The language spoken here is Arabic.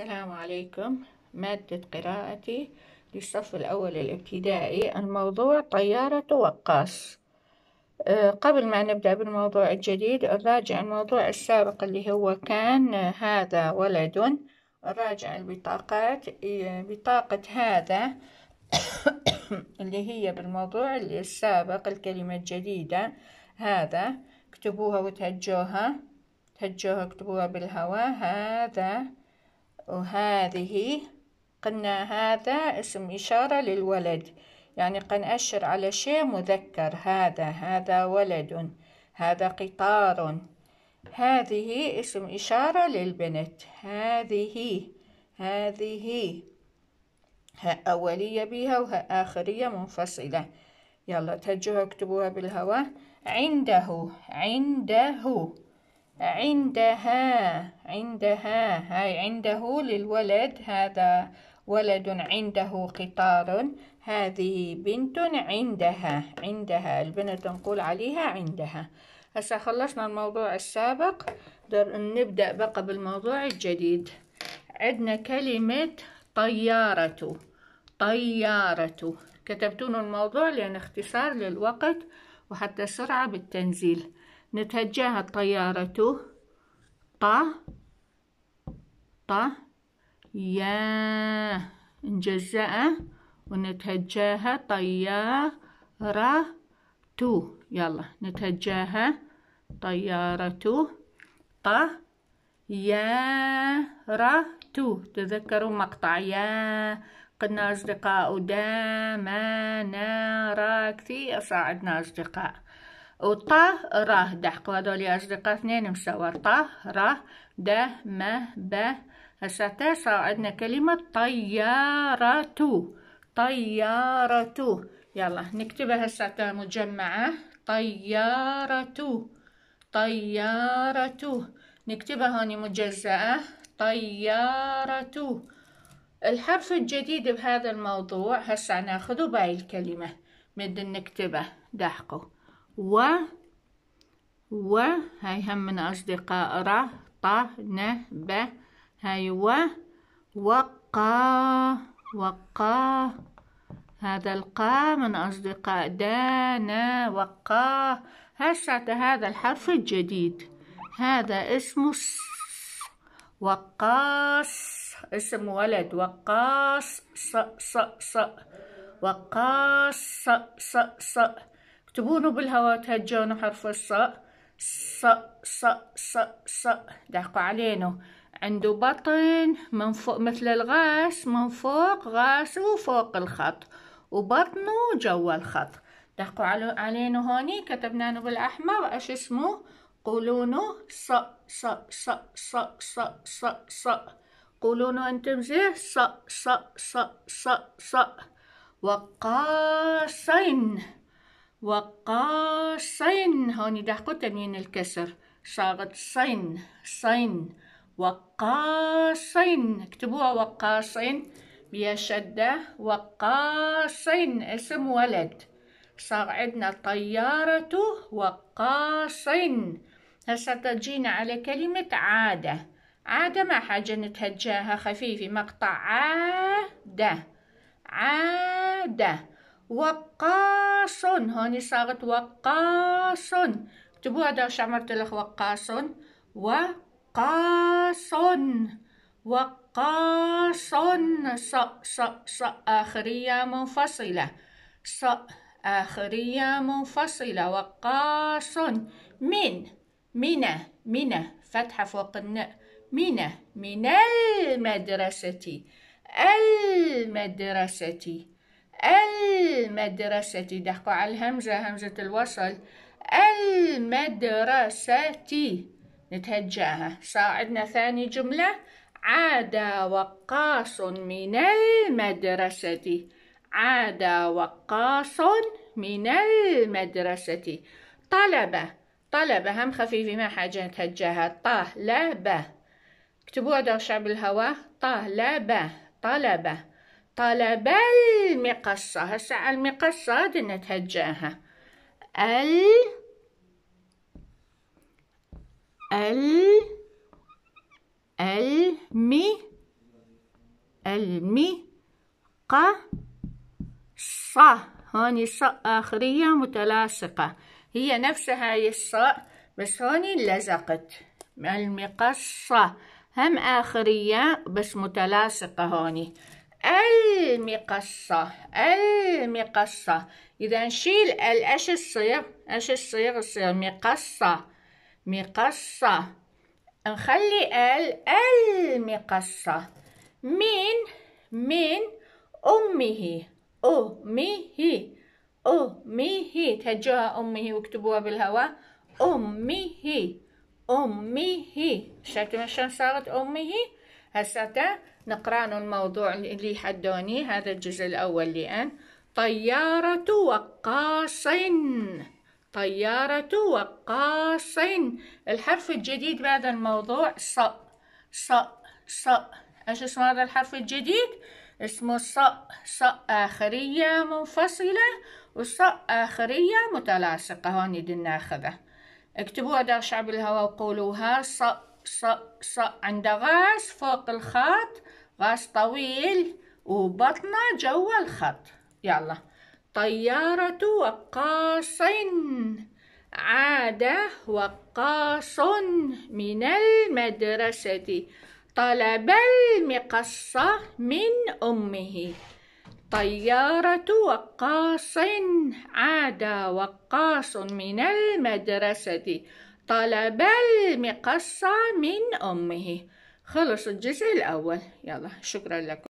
السلام عليكم مادة قراءتي للصف الأول الابتدائي الموضوع طيارة وقاص آه، قبل ما نبدأ بالموضوع الجديد نراجع الموضوع السابق اللي هو كان هذا ولد نراجع البطاقات بطاقة هذا اللي هي بالموضوع السابق الكلمة الجديدة هذا اكتبوها وتهجوها تهجوها اكتبوها بالهواء هذا وهذه قلنا هذا اسم إشارة للولد يعني قد أشر على شيء مذكر هذا هذا ولد هذا قطار هذه اسم إشارة للبنت هذه هذه ها أولية بها وها آخرية منفصلة يلا تجوها اكتبوها بالهواء عنده عنده عندها عندها هاي عنده للولد هذا ولد عنده قطار هذه بنت عندها عندها البنت نقول عليها عندها هسا خلصنا الموضوع السابق در نبدأ بقى بالموضوع الجديد عندنا كلمة طيارة طيارة كتبتون الموضوع لأن اختصار للوقت وحتى سرعة بالتنزيل نتجاهل طيارته ط ط يا نجزأه ونتهجاها طيارة تو يلا نتهجاها طيارة ط يا را تو تذكروا مقطع يا قلنا أصدقاء نا را كثير صعدنا أصدقاء وطه راه دحقوا هذول أصدقاء اثنين مسوا طا راه ده ما به هسه صار عندنا كلمة طيارة طيارة يلا نكتبها هسه مجمعة طيارة طيارة نكتبها هوني مجزأة طيارة الحرف الجديد بهذا الموضوع هسه ناخذه باي الكلمة مد نكتبه دحقو و و هاي هم من أصدقاء را ط ن ب هاي و وقا وقا هذا القا من أصدقاء دانا وقا هسه هذا الحرف الجديد هذا اسمه وقاص اسم ولد وقاص ص ص ص وقاص ص ص ص, ص تبونه بالهواء تهجونه حرف الصاء ص ص ص ص دعقوا علينا عنده بطن من فوق مثل الغاس من فوق غاس وفوق الخط وبطنه جوا الخط دقوا علينا هوني كتبناه بالأحمر ايش اسمه قولونه ص ص ص ص ص ص ص قولونه انتم زي ص ص ص ص ص وقاصين وقاصين هوني دحكو تنوين الكسر صاغت صين صين وقاصين اكتبوها وقاصين بيا شدة وقاصين اسم ولد صار عندنا طيارة وقاصين هسا تجينا على كلمة عادة عادة ما حاجة نتهجاها خفيفة مقطع عادة عادة وقاصين وقاصون هوني صارت اكتبوا هذا دار شعمرت لك وقاصون وقاصون وقاصون ص ص ص آخرية منفصلة ص آخرية منفصلة وقاصون من من من فتحة فوق الناء من من المدرسة المدرسة المدرسة دقوا على الهمزة همزة الوصل المدرسة نتهجاها ساعدنا ثاني جملة عاد وقاص من المدرسة عاد وقاص من المدرسة طلبة طلبة هم خفيفة ما حاجة نتهجاها طلبة اكتبوها دوشة بالهواء طلبة طلبة طلب المقصة هسا المقصة دنا نتهجاها ال ال المي المي ق ص هوني ص آخرية متلاصقة هي نفسها هاي الصاء بس هوني لزقت المقصة هم آخرية بس متلاصقة هوني المقصة المقصة إذا نشيل ال إيش الصيغ إيش الصيغ الصيغ مقصة مقصة نخلي ال المقصة من من أمه أمه أمه تهجوها أمه واكتبوها بالهواء أمه أمه شفتوا شلون صارت أمه هسه نقران الموضوع اللي حدوني هذا الجزء الأول لأن طيارة وقاص طيارة وقاص الحرف الجديد بهذا الموضوع ص ص ص ايش اسم هذا الحرف الجديد اسمه ص ص آخرية منفصلة وص آخرية متلاصقة هون ناخذه اكتبوها دار شعب الهواء وقولوها ص ص ص عندها غاز فوق الخط غاز طويل وبطنه جوا الخط يلا طيارة وقاص عاد وقاص من المدرسة طلب المقص من أمه طيارة وقاص عاد وقاص من المدرسة طلب المقصة من أمه خلص الجزء الأول يلا شكرا لكم